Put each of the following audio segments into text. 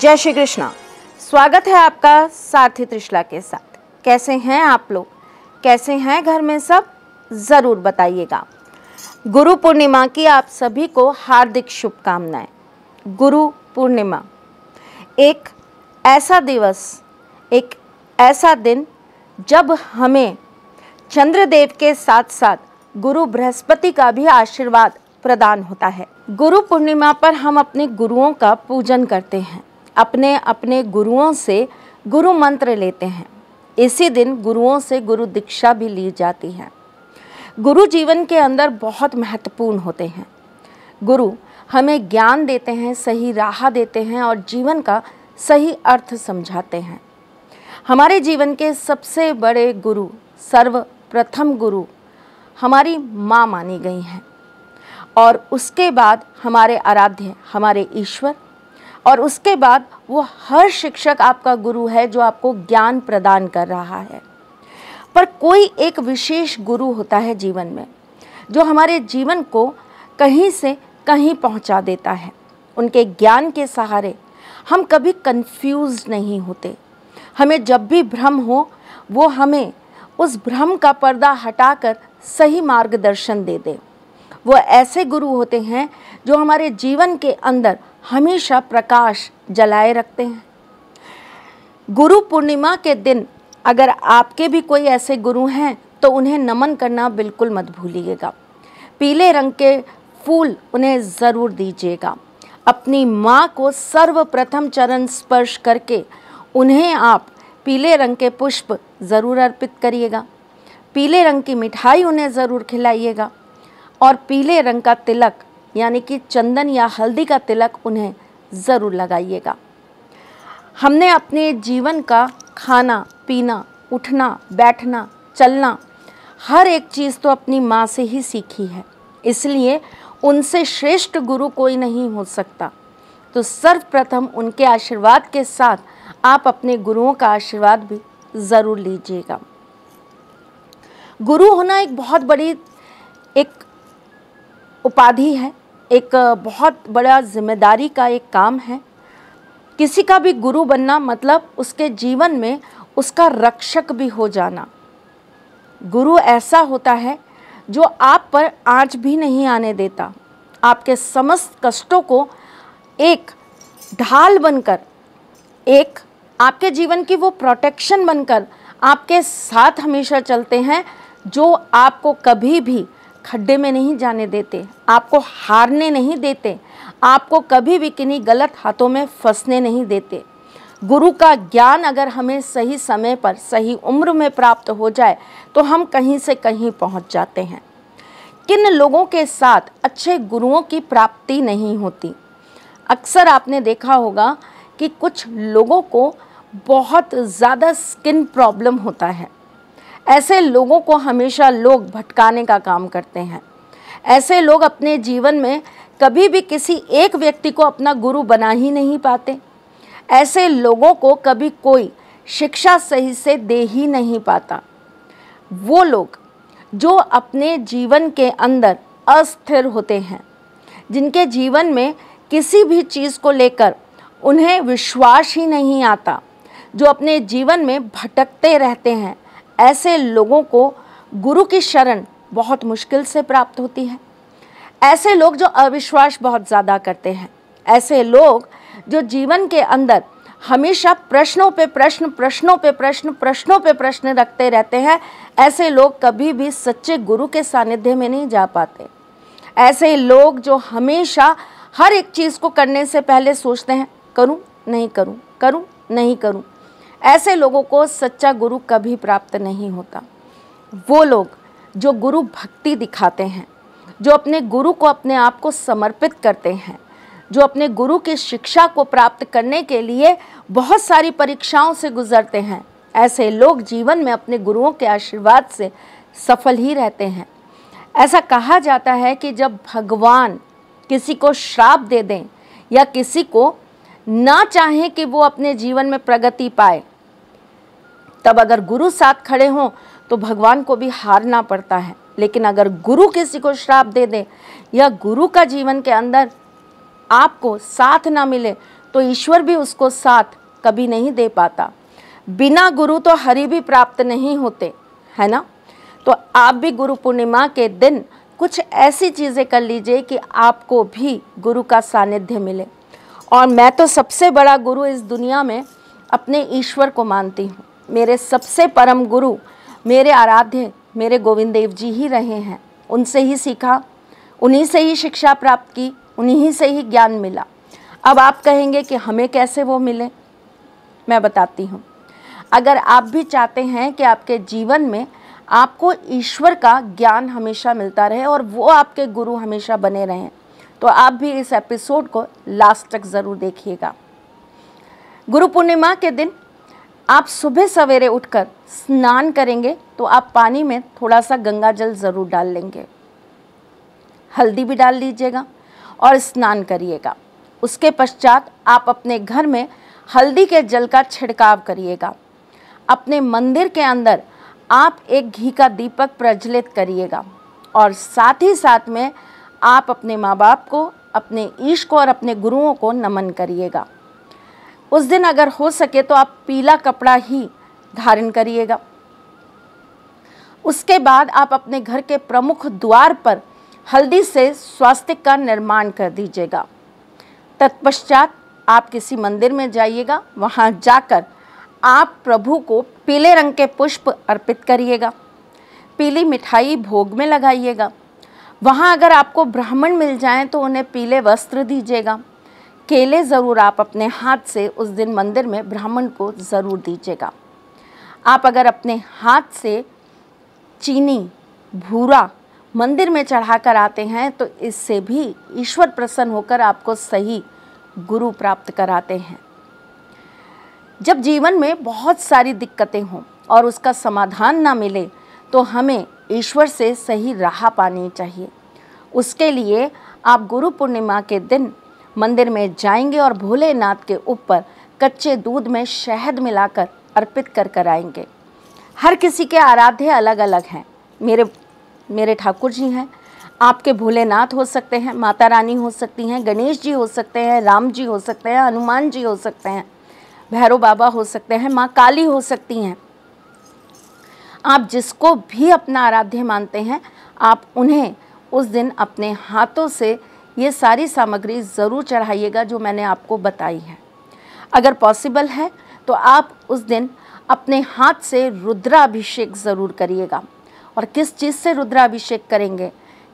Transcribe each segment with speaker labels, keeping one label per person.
Speaker 1: जय श्री कृष्णा स्वागत है आपका साथी त्रिशला के साथ कैसे हैं आप लोग कैसे हैं घर में सब ज़रूर बताइएगा गुरु पूर्णिमा की आप सभी को हार्दिक शुभकामनाएं गुरु पूर्णिमा एक ऐसा दिवस एक ऐसा दिन जब हमें चंद्रदेव के साथ साथ गुरु बृहस्पति का भी आशीर्वाद प्रदान होता है गुरु पूर्णिमा पर हम अपने गुरुओं का पूजन करते हैं अपने अपने गुरुओं से गुरु मंत्र लेते हैं इसी दिन गुरुओं से गुरु दीक्षा भी ली जाती है गुरु जीवन के अंदर बहुत महत्वपूर्ण होते हैं गुरु हमें ज्ञान देते हैं सही राह देते हैं और जीवन का सही अर्थ समझाते हैं हमारे जीवन के सबसे बड़े गुरु सर्वप्रथम गुरु हमारी माँ मानी गई हैं और उसके बाद हमारे आराध्य हमारे ईश्वर और उसके बाद वो हर शिक्षक आपका गुरु है जो आपको ज्ञान प्रदान कर रहा है पर कोई एक विशेष गुरु होता है जीवन में जो हमारे जीवन को कहीं से कहीं पहुंचा देता है उनके ज्ञान के सहारे हम कभी कंफ्यूज नहीं होते हमें जब भी भ्रम हो वो हमें उस भ्रम का पर्दा हटाकर सही मार्गदर्शन दे दे वो ऐसे गुरु होते हैं जो हमारे जीवन के अंदर हमेशा प्रकाश जलाए रखते हैं गुरु पूर्णिमा के दिन अगर आपके भी कोई ऐसे गुरु हैं तो उन्हें नमन करना बिल्कुल मत भूलिएगा पीले रंग के फूल उन्हें ज़रूर दीजिएगा अपनी माँ को सर्वप्रथम चरण स्पर्श करके उन्हें आप पीले रंग के पुष्प ज़रूर अर्पित करिएगा पीले रंग की मिठाई उन्हें ज़रूर खिलाइएगा और पीले रंग का तिलक यानी कि चंदन या हल्दी का तिलक उन्हें ज़रूर लगाइएगा हमने अपने जीवन का खाना पीना उठना बैठना चलना हर एक चीज़ तो अपनी माँ से ही सीखी है इसलिए उनसे श्रेष्ठ गुरु कोई नहीं हो सकता तो सर्वप्रथम उनके आशीर्वाद के साथ आप अपने गुरुओं का आशीर्वाद भी ज़रूर लीजिएगा गुरु होना एक बहुत बड़ी एक उपाधि है एक बहुत बड़ा जिम्मेदारी का एक काम है किसी का भी गुरु बनना मतलब उसके जीवन में उसका रक्षक भी हो जाना गुरु ऐसा होता है जो आप पर आँच भी नहीं आने देता आपके समस्त कष्टों को एक ढाल बनकर एक आपके जीवन की वो प्रोटेक्शन बनकर आपके साथ हमेशा चलते हैं जो आपको कभी भी खड्डे में नहीं जाने देते आपको हारने नहीं देते आपको कभी भी किन्हीं गलत हाथों में फंसने नहीं देते गुरु का ज्ञान अगर हमें सही समय पर सही उम्र में प्राप्त हो जाए तो हम कहीं से कहीं पहुंच जाते हैं किन लोगों के साथ अच्छे गुरुओं की प्राप्ति नहीं होती अक्सर आपने देखा होगा कि कुछ लोगों को बहुत ज़्यादा स्किन प्रॉब्लम होता है ऐसे लोगों को हमेशा लोग भटकाने का काम करते हैं ऐसे लोग अपने जीवन में कभी भी किसी एक व्यक्ति को अपना गुरु बना ही नहीं पाते ऐसे लोगों को कभी कोई शिक्षा सही से दे ही नहीं पाता वो लोग जो अपने जीवन के अंदर अस्थिर होते हैं जिनके जीवन में किसी भी चीज़ को लेकर उन्हें विश्वास ही नहीं आता जो अपने जीवन में भटकते रहते हैं ऐसे लोगों को गुरु की शरण बहुत मुश्किल से प्राप्त होती है ऐसे लोग जो अविश्वास बहुत ज़्यादा करते हैं ऐसे लोग जो जीवन के अंदर हमेशा प्रश्नों पे प्रश्न प्रश्नों पे प्रश्न प्रश्नों पे प्रश्न रखते रहते हैं ऐसे लोग कभी भी सच्चे गुरु के सानिध्य में नहीं जा पाते ऐसे लोग जो हमेशा हर एक चीज़ को करने से पहले सोचते हैं करूं नहीं करूं करूं नहीं करूं ऐसे लोगों को सच्चा गुरु कभी प्राप्त नहीं होता वो लोग जो गुरु भक्ति दिखाते हैं जो अपने गुरु को अपने आप को समर्पित करते हैं जो अपने गुरु की शिक्षा को प्राप्त करने के लिए बहुत सारी परीक्षाओं से गुजरते हैं ऐसे लोग जीवन में अपने गुरुओं के आशीर्वाद से सफल ही रहते हैं ऐसा कहा जाता है कि जब भगवान किसी को श्राप दे दें या किसी को ना चाहें कि वो अपने जीवन में प्रगति पाए तब अगर गुरु साथ खड़े हों तो भगवान को भी हारना पड़ता है लेकिन अगर गुरु किसी को श्राप दे दे या गुरु का जीवन के अंदर आपको साथ ना मिले तो ईश्वर भी उसको साथ कभी नहीं दे पाता बिना गुरु तो हरि भी प्राप्त नहीं होते है ना तो आप भी गुरु पूर्णिमा के दिन कुछ ऐसी चीज़ें कर लीजिए कि आपको भी गुरु का सानिध्य मिले और मैं तो सबसे बड़ा गुरु इस दुनिया में अपने ईश्वर को मानती हूँ मेरे सबसे परम गुरु मेरे आराध्य मेरे गोविंद देव जी ही रहे हैं उनसे ही सीखा उन्हीं से ही शिक्षा प्राप्त की उन्हीं से ही ज्ञान मिला अब आप कहेंगे कि हमें कैसे वो मिले मैं बताती हूँ अगर आप भी चाहते हैं कि आपके जीवन में आपको ईश्वर का ज्ञान हमेशा मिलता रहे और वो आपके गुरु हमेशा बने रहें तो आप भी इस एपिसोड को लास्ट तक ज़रूर देखिएगा गुरु पूर्णिमा के दिन आप सुबह सवेरे उठकर स्नान करेंगे तो आप पानी में थोड़ा सा गंगा जल ज़रूर डाल लेंगे हल्दी भी डाल लीजिएगा और स्नान करिएगा उसके पश्चात आप अपने घर में हल्दी के जल का छिड़काव करिएगा अपने मंदिर के अंदर आप एक घी का दीपक प्रज्वलित करिएगा और साथ ही साथ में आप अपने माँ बाप को अपने ईश को और अपने गुरुओं को नमन करिएगा उस दिन अगर हो सके तो आप पीला कपड़ा ही धारण करिएगा उसके बाद आप अपने घर के प्रमुख द्वार पर हल्दी से स्वास्तिक का निर्माण कर दीजिएगा तत्पश्चात आप किसी मंदिर में जाइएगा वहाँ जाकर आप प्रभु को पीले रंग के पुष्प अर्पित करिएगा पीली मिठाई भोग में लगाइएगा वहाँ अगर आपको ब्राह्मण मिल जाएं तो उन्हें पीले वस्त्र दीजिएगा केले ज़रूर आप अपने हाथ से उस दिन मंदिर में ब्राह्मण को ज़रूर दीजिएगा आप अगर अपने हाथ से चीनी भूरा मंदिर में चढ़ाकर आते हैं तो इससे भी ईश्वर प्रसन्न होकर आपको सही गुरु प्राप्त कराते हैं जब जीवन में बहुत सारी दिक्कतें हों और उसका समाधान ना मिले तो हमें ईश्वर से सही राह पानी चाहिए उसके लिए आप गुरु पूर्णिमा के दिन मंदिर में जाएंगे और भोलेनाथ के ऊपर कच्चे दूध में शहद मिलाकर अर्पित कर कर आएंगे हर किसी के आराध्य अलग अलग हैं मेरे मेरे ठाकुर जी हैं आपके भोलेनाथ हो सकते हैं माता रानी हो सकती हैं गणेश जी हो सकते हैं राम जी हो सकते हैं हनुमान जी हो सकते हैं भैरव बाबा हो सकते हैं माँ काली हो सकती हैं आप जिसको भी अपना आराध्य मानते हैं आप उन्हें उस दिन अपने हाथों से ये सारी सामग्री ज़रूर चढ़ाइएगा जो मैंने आपको बताई है अगर पॉसिबल है तो आप उस दिन अपने हाथ से रुद्राभिषेक ज़रूर करिएगा और किस चीज़ से रुद्राभिषेक करेंगे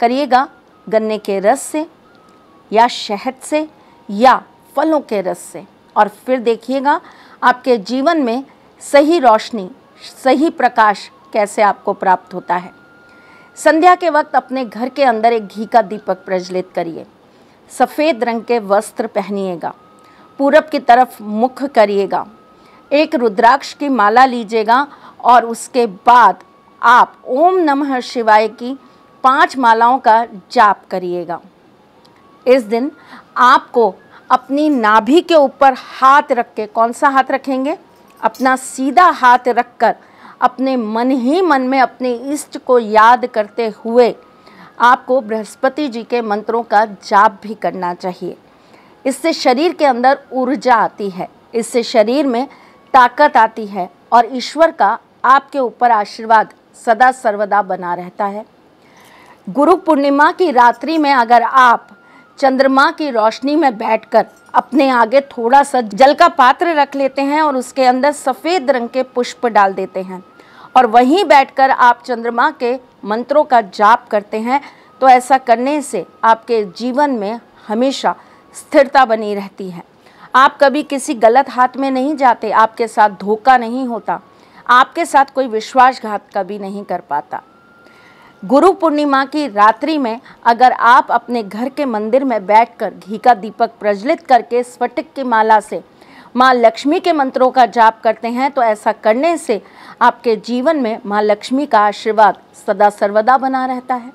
Speaker 1: करिएगा गन्ने के रस से या शहद से या फलों के रस से और फिर देखिएगा आपके जीवन में सही रोशनी सही प्रकाश कैसे आपको प्राप्त होता है संध्या के वक्त अपने घर के अंदर एक घी का दीपक प्रज्वलित करिए सफ़ेद रंग के वस्त्र पहनिएगा पूरब की तरफ मुख करिएगा एक रुद्राक्ष की माला लीजिएगा और उसके बाद आप ओम नमः शिवाय की पांच मालाओं का जाप करिएगा इस दिन आपको अपनी नाभि के ऊपर हाथ रख के कौन सा हाथ रखेंगे अपना सीधा हाथ रखकर अपने मन ही मन में अपने इष्ट को याद करते हुए आपको बृहस्पति जी के मंत्रों का जाप भी करना चाहिए इससे शरीर के अंदर ऊर्जा आती है इससे शरीर में ताकत आती है और ईश्वर का आपके ऊपर आशीर्वाद सदा सर्वदा बना रहता है गुरु पूर्णिमा की रात्रि में अगर आप चंद्रमा की रोशनी में बैठकर अपने आगे थोड़ा सा जल का पात्र रख लेते हैं और उसके अंदर सफ़ेद रंग के पुष्प डाल देते हैं और वहीं बैठकर आप चंद्रमा के मंत्रों का जाप करते हैं तो ऐसा करने से आपके जीवन में हमेशा स्थिरता बनी रहती है आप कभी किसी गलत हाथ में नहीं जाते आपके साथ धोखा नहीं होता आपके साथ कोई विश्वासघात कभी नहीं कर पाता गुरु पूर्णिमा की रात्रि में अगर आप अपने घर के मंदिर में बैठकर घी का दीपक प्रज्वलित करके स्फटिक की माला से माँ लक्ष्मी के मंत्रों का जाप करते हैं तो ऐसा करने से आपके जीवन में माँ लक्ष्मी का आशीर्वाद सदा सर्वदा बना रहता है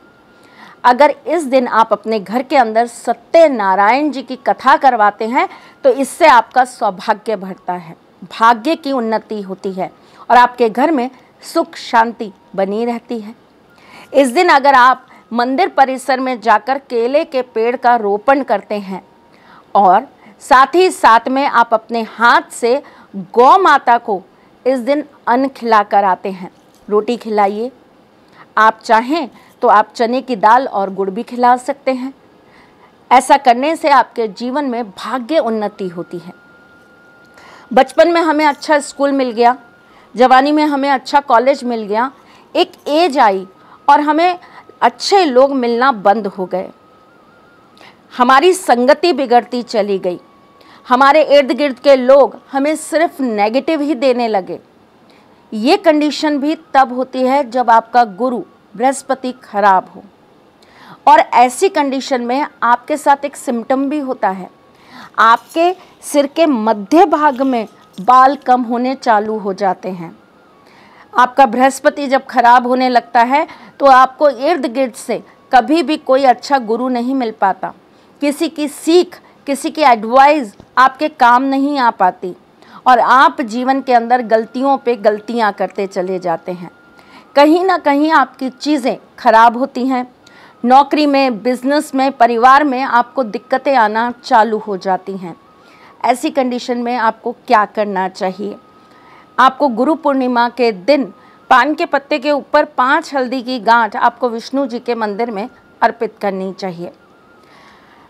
Speaker 1: अगर इस दिन आप अपने घर के अंदर सत्यनारायण जी की कथा करवाते हैं तो इससे आपका सौभाग्य बढ़ता है भाग्य की उन्नति होती है और आपके घर में सुख शांति बनी रहती है इस दिन अगर आप मंदिर परिसर में जाकर केले के पेड़ का रोपण करते हैं और साथ ही साथ में आप अपने हाथ से गौ माता को इस दिन अन्न खिला कर आते हैं रोटी खिलाइए आप चाहें तो आप चने की दाल और गुड़ भी खिला सकते हैं ऐसा करने से आपके जीवन में भाग्य उन्नति होती है बचपन में हमें अच्छा स्कूल मिल गया जवानी में हमें अच्छा कॉलेज मिल गया एक एज आई और हमें अच्छे लोग मिलना बंद हो गए हमारी संगति बिगड़ती चली गई हमारे इर्द गिर्द के लोग हमें सिर्फ नेगेटिव ही देने लगे ये कंडीशन भी तब होती है जब आपका गुरु बृहस्पति खराब हो और ऐसी कंडीशन में आपके साथ एक सिम्टम भी होता है आपके सिर के मध्य भाग में बाल कम होने चालू हो जाते हैं आपका बृहस्पति जब खराब होने लगता है तो आपको इर्द गिर्द से कभी भी कोई अच्छा गुरु नहीं मिल पाता किसी की सीख किसी की एडवाइस आपके काम नहीं आ पाती और आप जीवन के अंदर गलतियों पे गलतियाँ करते चले जाते हैं कहीं ना कहीं आपकी चीज़ें खराब होती हैं नौकरी में बिजनेस में परिवार में आपको दिक्कतें आना चालू हो जाती हैं ऐसी कंडीशन में आपको क्या करना चाहिए आपको गुरु पूर्णिमा के दिन पान के पत्ते के ऊपर पांच हल्दी की गांठ आपको विष्णु जी के मंदिर में अर्पित करनी चाहिए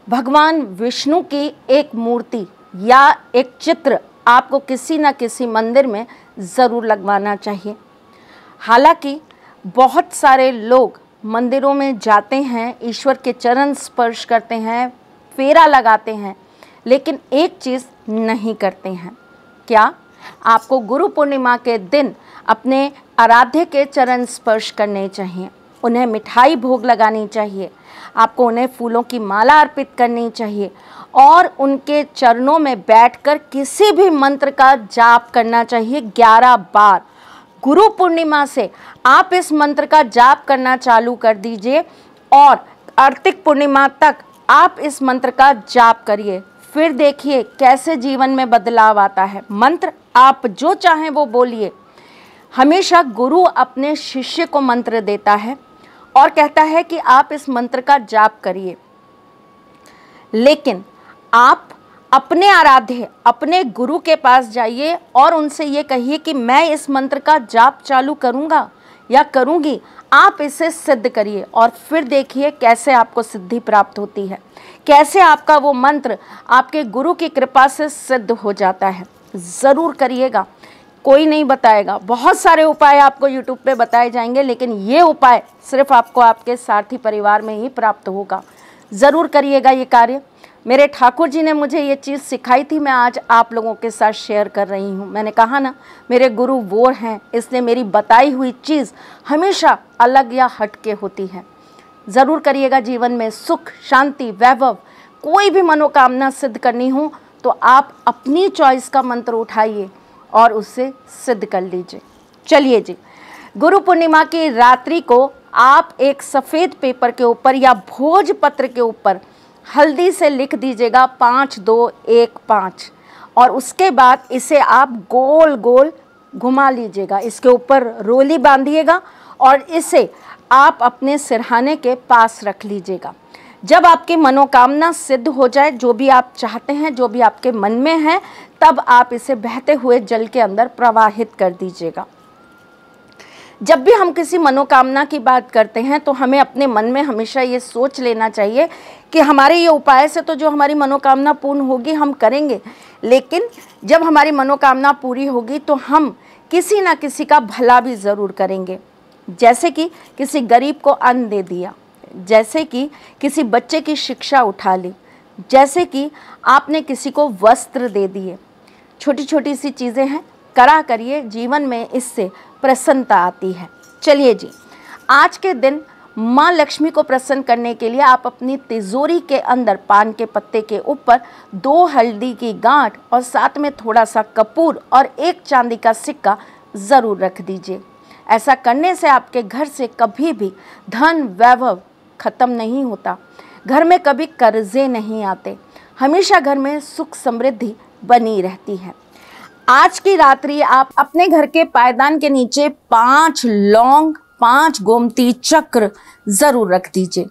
Speaker 1: भगवान विष्णु की एक मूर्ति या एक चित्र आपको किसी न किसी मंदिर में ज़रूर लगवाना चाहिए हालांकि बहुत सारे लोग मंदिरों में जाते हैं ईश्वर के चरण स्पर्श करते हैं फेरा लगाते हैं लेकिन एक चीज़ नहीं करते हैं क्या आपको गुरु पूर्णिमा के दिन अपने आराध्य के चरण स्पर्श करने चाहिए उन्हें मिठाई भोग लगानी चाहिए आपको उन्हें फूलों की माला अर्पित करनी चाहिए और उनके चरणों में बैठकर किसी भी मंत्र का जाप करना चाहिए ग्यारह बार गुरु पूर्णिमा से आप इस मंत्र का जाप करना चालू कर दीजिए और कार्तिक पूर्णिमा तक आप इस मंत्र का जाप करिए फिर देखिए कैसे जीवन में बदलाव आता है मंत्र आप जो चाहें वो बोलिए हमेशा गुरु अपने शिष्य को मंत्र देता है और कहता है कि आप इस मंत्र का जाप करिए लेकिन आप अपने आराध्य अपने गुरु के पास जाइए और उनसे ये कहिए कि मैं इस मंत्र का जाप चालू करूँगा या करूँगी आप इसे सिद्ध करिए और फिर देखिए कैसे आपको सिद्धि प्राप्त होती है कैसे आपका वो मंत्र आपके गुरु की कृपा से सिद्ध हो जाता है ज़रूर करिएगा कोई नहीं बताएगा बहुत सारे उपाय आपको यूट्यूब पे बताए जाएंगे लेकिन ये उपाय सिर्फ आपको आपके सारथी परिवार में ही प्राप्त होगा ज़रूर करिएगा ये कार्य मेरे ठाकुर जी ने मुझे ये चीज़ सिखाई थी मैं आज आप लोगों के साथ शेयर कर रही हूँ मैंने कहा ना मेरे गुरु वो हैं इसलिए मेरी बताई हुई चीज़ हमेशा अलग या हटके होती है ज़रूर करिएगा जीवन में सुख शांति वैभव कोई भी मनोकामना सिद्ध करनी हो तो आप अपनी चॉइस का मंत्र उठाइए और उसे सिद्ध कर लीजिए चलिए जी गुरु पूर्णिमा की रात्रि को आप एक सफ़ेद पेपर के ऊपर या भोज पत्र के ऊपर हल्दी से लिख दीजिएगा पाँच दो एक पाँच और उसके बाद इसे आप गोल गोल घुमा लीजिएगा इसके ऊपर रोली बांधिएगा और इसे आप अपने सिरहाने के पास रख लीजिएगा जब आपकी मनोकामना सिद्ध हो जाए जो भी आप चाहते हैं जो भी आपके मन में है तब आप इसे बहते हुए जल के अंदर प्रवाहित कर दीजिएगा जब भी हम किसी मनोकामना की बात करते हैं तो हमें अपने मन में हमेशा ये सोच लेना चाहिए कि हमारे ये उपाय से तो जो हमारी मनोकामना पूर्ण होगी हम करेंगे लेकिन जब हमारी मनोकामना पूरी होगी तो हम किसी ना किसी का भला भी ज़रूर करेंगे जैसे कि किसी गरीब को अन्न दे दिया जैसे कि किसी बच्चे की शिक्षा उठा ली जैसे कि आपने किसी को वस्त्र दे दिए छोटी छोटी सी चीज़ें हैं करा करिए जीवन में इससे प्रसन्नता आती है चलिए जी आज के दिन माँ लक्ष्मी को प्रसन्न करने के लिए आप अपनी तिजोरी के अंदर पान के पत्ते के ऊपर दो हल्दी की गांठ और साथ में थोड़ा सा कपूर और एक चांदी का सिक्का ज़रूर रख दीजिए ऐसा करने से आपके घर से कभी भी धन वैभव ख़त्म नहीं होता घर में कभी कर्जे नहीं आते हमेशा घर में सुख समृद्धि बनी रहती है आज की रात्रि आप अपने घर के पायदान के नीचे पांच लौंग पांच गोमती चक्र जरूर रख दीजिए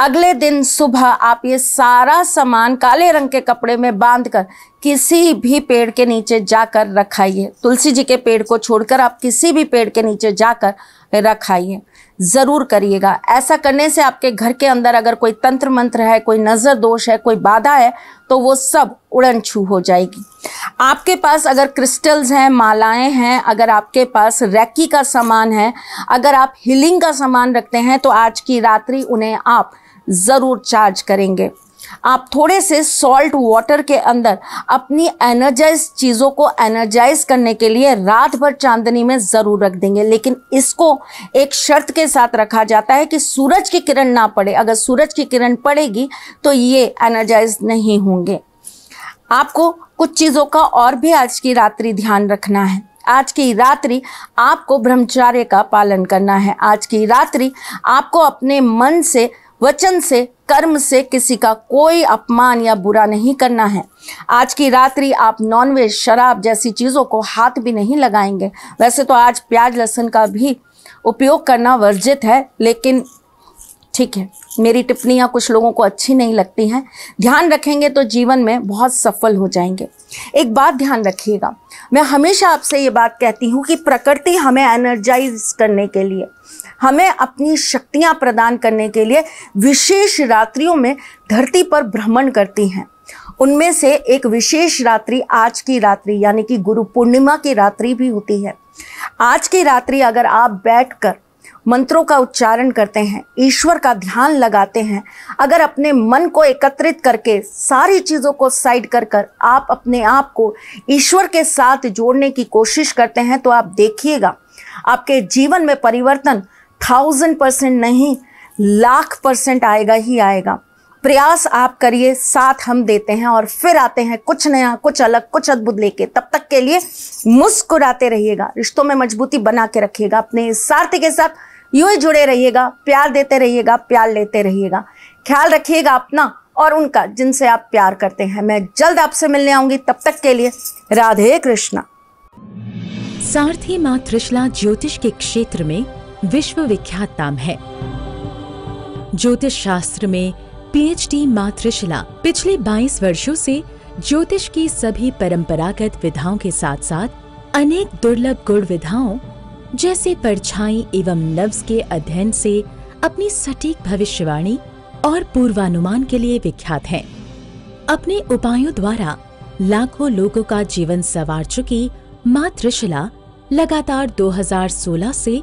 Speaker 1: अगले दिन सुबह आप ये सारा सामान काले रंग के कपड़े में बांधकर किसी भी पेड़ के नीचे जाकर रखाइए तुलसी जी के पेड़ को छोड़कर आप किसी भी पेड़ के नीचे जाकर रखाइए ज़रूर करिएगा ऐसा करने से आपके घर के अंदर अगर कोई तंत्र मंत्र है कोई नज़र दोष है कोई बाधा है तो वो सब उड़न छू हो जाएगी आपके पास अगर क्रिस्टल्स हैं मालाएं हैं अगर आपके पास रैकी का सामान है अगर आप हीलिंग का सामान रखते हैं तो आज की रात्रि उन्हें आप ज़रूर चार्ज करेंगे आप थोड़े से सॉल्ट वाटर के अंदर अपनी एनर्जाइज चीज़ों को एनर्जाइज करने के लिए रात भर चांदनी में ज़रूर रख देंगे लेकिन इसको एक शर्त के साथ रखा जाता है कि सूरज की किरण ना पड़े अगर सूरज की किरण पड़ेगी तो ये एनर्जाइज नहीं होंगे आपको कुछ चीज़ों का और भी आज की रात्रि ध्यान रखना है आज की रात्रि आपको ब्रह्मचार्य का पालन करना है आज की रात्रि आपको अपने मन से वचन से कर्म से किसी का कोई अपमान या बुरा नहीं करना है आज की रात्रि आप नॉनवेज शराब जैसी चीज़ों को हाथ भी नहीं लगाएंगे वैसे तो आज प्याज लहसुन का भी उपयोग करना वर्जित है लेकिन ठीक है मेरी टिप्पणियाँ कुछ लोगों को अच्छी नहीं लगती हैं ध्यान रखेंगे तो जीवन में बहुत सफल हो जाएंगे एक बात ध्यान रखिएगा मैं हमेशा आपसे ये बात कहती हूँ कि प्रकृति हमें एनर्जाइज करने के लिए हमें अपनी शक्तियाँ प्रदान करने के लिए विशेष रात्रियों में धरती पर भ्रमण करती हैं उनमें से एक विशेष रात्रि आज की रात्रि यानी कि गुरु पूर्णिमा की रात्रि भी होती है आज की रात्रि अगर आप बैठकर मंत्रों का उच्चारण करते हैं ईश्वर का ध्यान लगाते हैं अगर अपने मन को एकत्रित करके सारी चीज़ों को साइड कर कर आप अपने आप को ईश्वर के साथ जोड़ने की कोशिश करते हैं तो आप देखिएगा आपके जीवन में परिवर्तन थाउजेंड परसेंट नहीं लाख परसेंट आएगा ही आएगा प्रयास आप करिए साथ हम देते हैं और फिर आते हैं कुछ नया कुछ अलग कुछ अद्भुत लेके तब तक के लिए मुस्कुराते रहिएगा रिश्तों में मजबूती बना के रखिएगा अपने सार्थ के साथ यूं ही जुड़े रहिएगा प्यार देते रहिएगा प्यार लेते रहिएगा ख्याल रखिएगा अपना और उनका जिनसे आप प्यार करते हैं मैं जल्द आपसे मिलने आऊंगी तब तक के लिए राधे कृष्णा सारथी माँ त्रिशला ज्योतिष के क्षेत्र में विश्व विख्यात नाम है ज्योतिष शास्त्र में पीएचडी मातृशिला पिछले 22 वर्षों से ज्योतिष की सभी परंपरागत विधाओं के साथ साथ अनेक दुर्लभ गुण विधाओं जैसे परछाई एवं नव्स के अध्ययन से अपनी सटीक भविष्यवाणी और पूर्वानुमान के लिए विख्यात हैं। अपने उपायों द्वारा लाखों लोगों का जीवन संवार चुकी मातृशिला लगातार 2016 से